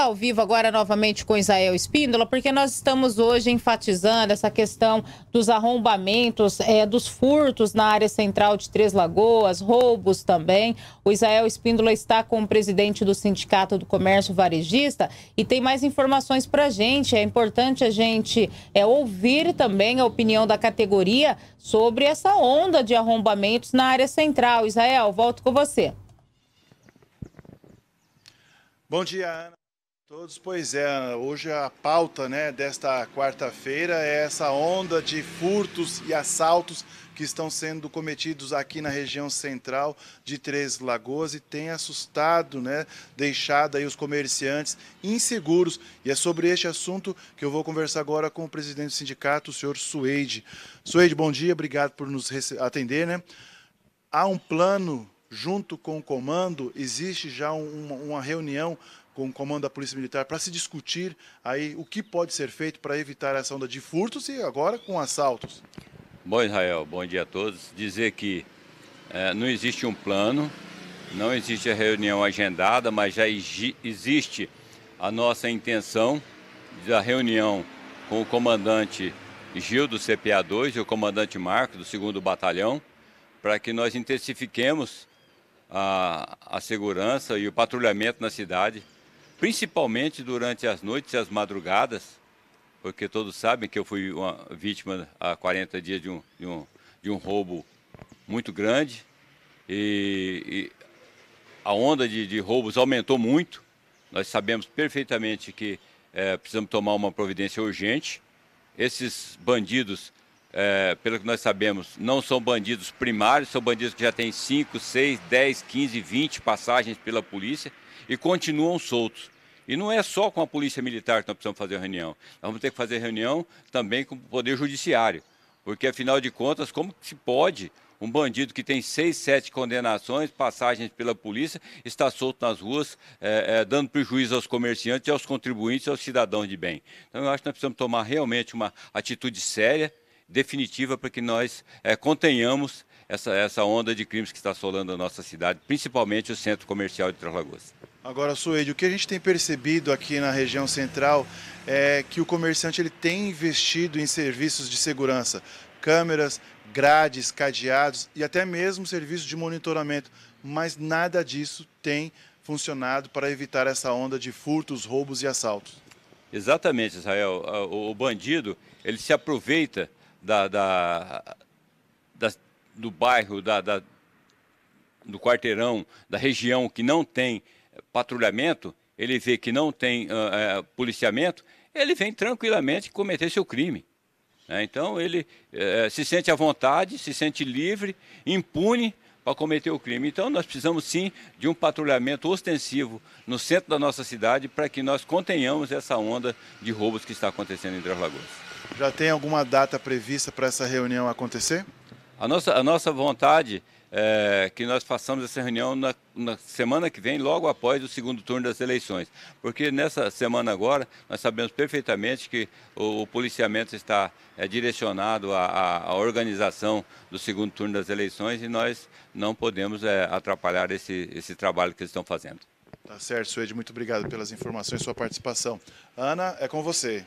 ao vivo agora novamente com Isael Espíndola, porque nós estamos hoje enfatizando essa questão dos arrombamentos, é, dos furtos na área central de Três Lagoas, roubos também. O Isael Espíndola está com o presidente do Sindicato do Comércio Varejista e tem mais informações para a gente. É importante a gente é, ouvir também a opinião da categoria sobre essa onda de arrombamentos na área central. Israel, volto com você. Bom dia, Ana todos, pois é, hoje a pauta né, desta quarta-feira é essa onda de furtos e assaltos que estão sendo cometidos aqui na região central de Três Lagoas e tem assustado, né, deixado aí os comerciantes inseguros. E é sobre este assunto que eu vou conversar agora com o presidente do sindicato, o senhor Suede. Suede, bom dia, obrigado por nos atender, né? Há um plano junto com o comando, existe já uma, uma reunião com o comando da Polícia Militar para se discutir aí o que pode ser feito para evitar a ação de furtos e agora com assaltos. Bom, Israel, bom dia a todos. Dizer que é, não existe um plano, não existe a reunião agendada, mas já existe a nossa intenção da reunião com o comandante Gil do CPA 2 e o comandante Marco do 2 Batalhão, para que nós intensifiquemos a, a segurança e o patrulhamento na cidade, principalmente durante as noites e as madrugadas, porque todos sabem que eu fui uma vítima há 40 dias de um, de um, de um roubo muito grande e, e a onda de, de, roubos aumentou muito. Nós sabemos perfeitamente que é, precisamos tomar uma providência urgente. Esses bandidos é, pelo que nós sabemos, não são bandidos primários, são bandidos que já têm 5, 6, 10, 15, 20 passagens pela polícia e continuam soltos. E não é só com a Polícia Militar que nós precisamos fazer reunião. Nós vamos ter que fazer reunião também com o Poder Judiciário. Porque, afinal de contas, como se pode um bandido que tem seis, sete condenações, passagens pela polícia, está solto nas ruas, é, é, dando prejuízo aos comerciantes, aos contribuintes, aos cidadãos de bem. Então, eu acho que nós precisamos tomar realmente uma atitude séria definitiva para que nós é, contenhamos essa, essa onda de crimes que está assolando a nossa cidade, principalmente o centro comercial de Três Lagoas. Agora, Suede, o que a gente tem percebido aqui na região central é que o comerciante ele tem investido em serviços de segurança, câmeras, grades, cadeados e até mesmo serviços de monitoramento, mas nada disso tem funcionado para evitar essa onda de furtos, roubos e assaltos. Exatamente, Israel. Ah, o bandido ele se aproveita da, da, da do bairro, da, da, do quarteirão, da região que não tem eh, patrulhamento, ele vê que não tem uh, uh, policiamento, ele vem tranquilamente cometer seu crime. Né? Então ele uh, se sente à vontade, se sente livre, impune para cometer o crime. Então nós precisamos sim de um patrulhamento ostensivo no centro da nossa cidade para que nós contenhamos essa onda de roubos que está acontecendo em Três Lagoas. Já tem alguma data prevista para essa reunião acontecer? A nossa, a nossa vontade é que nós façamos essa reunião na, na, semana que vem, logo após o segundo turno das eleições. Porque nessa semana agora, nós sabemos perfeitamente que o, o policiamento está é, direcionado à, organização do segundo turno das eleições e nós não podemos é, atrapalhar esse, esse trabalho que eles estão fazendo. Tá certo, Suede, muito obrigado pelas informações e sua participação. Ana, é com você.